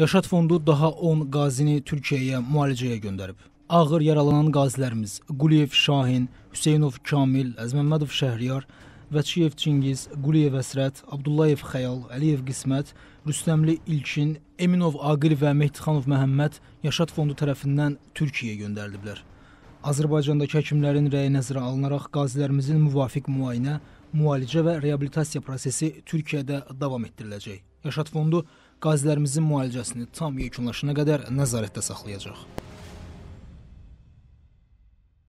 Yaşad Fondu daha 10 qazini Türkiyəyə müalicəyə göndərib. Ağır yaralanan qazilərimiz Quliyev Şahin, Hüseynov Kamil, Əzməmmədov Şəhriyar, Vəçiyev Çingiz, Quliyev Əsrət, Abdullayev Xəyal, Əliyev Qismət, Rüstəmli İlkin, Eminov Aqil və Mehdixanov Məhəmməd Yaşad Fondu tərəfindən Türkiyəyə göndəriliblər. Azərbaycandakı həkimlərin rəyi nəzərə alınaraq qazilərimizin müvafiq müayinə, müalicə və reabilitasiya prosesi Türkiyədə davam etdiriləcək. Yaşad Fondu qazilərimizin müalicəsini tam yekunlaşana qədər nəzarətdə saxlayacaq.